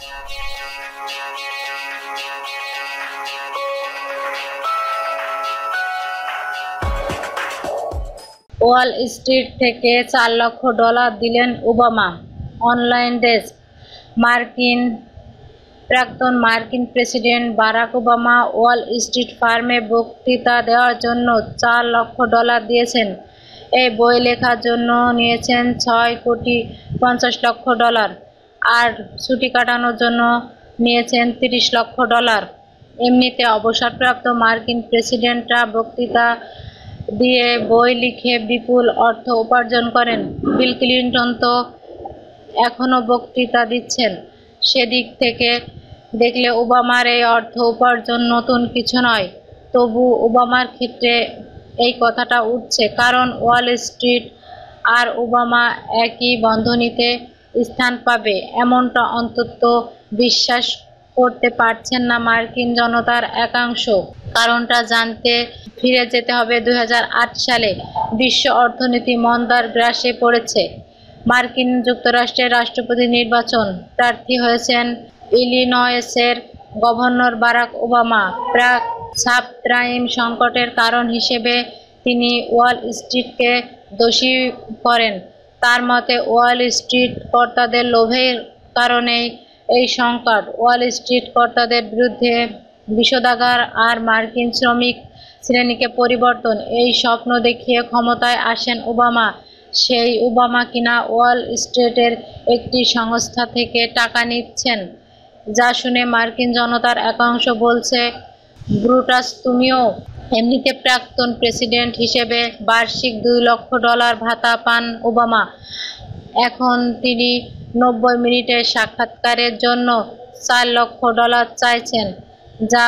Wall Street থেকে চার লক্ষ ডলার দিলেন ওবামা অনলাইন ডেস্ক মার্কিন প্রাক্তন মার্কিন president Barack Obama Wall Street ফার্মে বক্তৃতা দেওয়ার জন্য চার লক্ষ ডলার দিয়েছেন এই বই লেখার জন্য নিয়েছেন ছয় কোটি পঞ্চাশ লক্ষ ডলার আর ছুটি কাটানোর জন্য নিয়েছেন তিরিশ লক্ষ ডলার এমনিতে অবসরপ্রাপ্ত মার্কিন প্রেসিডেন্টরা বক্তৃতা দিয়ে বই লিখে বিপুল অর্থ উপার্জন করেন বিল ক্লিন্টন তো এখনও বক্তৃতা দিচ্ছেন সেদিক থেকে দেখলে ওবামার এই অর্থ উপার্জন নতুন কিছু নয় তবু ওবামার ক্ষেত্রে এই কথাটা উঠছে কারণ ওয়াল স্ট্রিট আর ওবামা একই বন্ধনীতে স্থান পাবে এমনটা অন্তত বিশ্বাস করতে পারছেন না মার্কিন জনতার একাংশ কারণটা জানতে ফিরে যেতে হবে দু সালে বিশ্ব অর্থনীতি মন্দার গ্রাসে পড়েছে মার্কিন যুক্তরাষ্ট্রের রাষ্ট্রপতি নির্বাচন প্রার্থী হয়েছেন ইলিনয়েসের গভর্নর বারাক ওবামা প্রাক সাবপ্রাইম সংকটের কারণ হিসেবে তিনি ওয়াল স্ট্রিটকে দোষী করেন তার মতে ওয়াল স্ট্রিট কর্তাদের লোভের কারণেই এই সংকট ওয়াল স্ট্রিট কর্তাদের বিরুদ্ধে বিষোদাগার আর মার্কিন শ্রমিক শ্রেণীকে পরিবর্তন এই স্বপ্ন দেখিয়ে ক্ষমতায় আসেন ওবামা সেই ওবামা কিনা ওয়াল স্ট্রিটের একটি সংস্থা থেকে টাকা নিচ্ছেন যা শুনে মার্কিন জনতার একাংশ বলছে ব্রুটাস তুমিও এমনিতে প্রাক্তন প্রেসিডেন্ট হিসেবে বার্ষিক দুই লক্ষ ডলার ভাতা পান ওবামা এখন তিনি নব্বই মিনিটের সাক্ষাৎকারের জন্য চার লক্ষ ডলার চাইছেন যা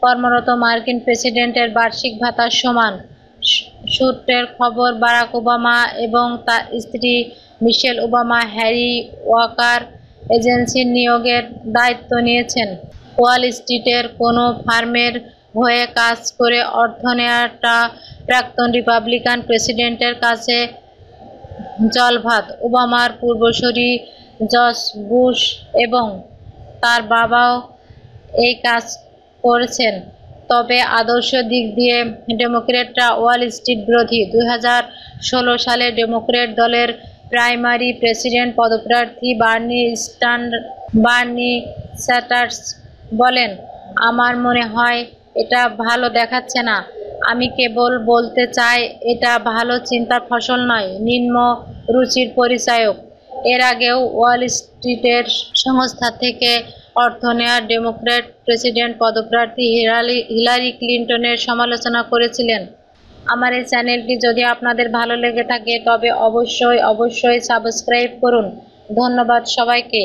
কর্মরত মার্কিন প্রেসিডেন্টের বার্ষিক ভাতার সমান সূত্রের খবর বারাক ওবামা এবং তার স্ত্রী মিশেল ওবামা হ্যারি ওয়াকার এজেন্সির নিয়োগের দায়িত্ব নিয়েছেন ওয়াল স্ট্রিটের কোনো ফার্মের হয়ে কাজ করে অর্থ নেওয়াটা প্রাক্তন রিপাবলিকান প্রেসিডেন্টের কাছে জলভাত ওবামার পূর্বসরী জস বুশ এবং তার বাবাও এই কাজ করেছেন তবে আদর্শ দিক দিয়ে ডেমোক্রেটরা ওয়াল স্ট্রিট বিরোধী দুই সালে ডেমোক্রেট দলের প্রাইমারি প্রেসিডেন্ট পদপ্রার্থী বার্নি স্টান বার্নি স্যাটার্স বলেন আমার মনে হয় এটা ভালো দেখাচ্ছে না আমি কেবল বলতে চাই এটা ভালো চিন্তার ফসল নয় নিম্ন রুচির পরিচায়ক এর আগেও ওয়াল স্ট্রিটের সংস্থা থেকে অর্থ নেয়া ডেমোক্র্যাট প্রেসিডেন্ট পদপ্রার্থী হিলারি হিলারি ক্লিন্টনের সমালোচনা করেছিলেন আমার এই চ্যানেলটি যদি আপনাদের ভালো লেগে থাকে তবে অবশ্যই অবশ্যই সাবস্ক্রাইব করুন ধন্যবাদ সবাইকে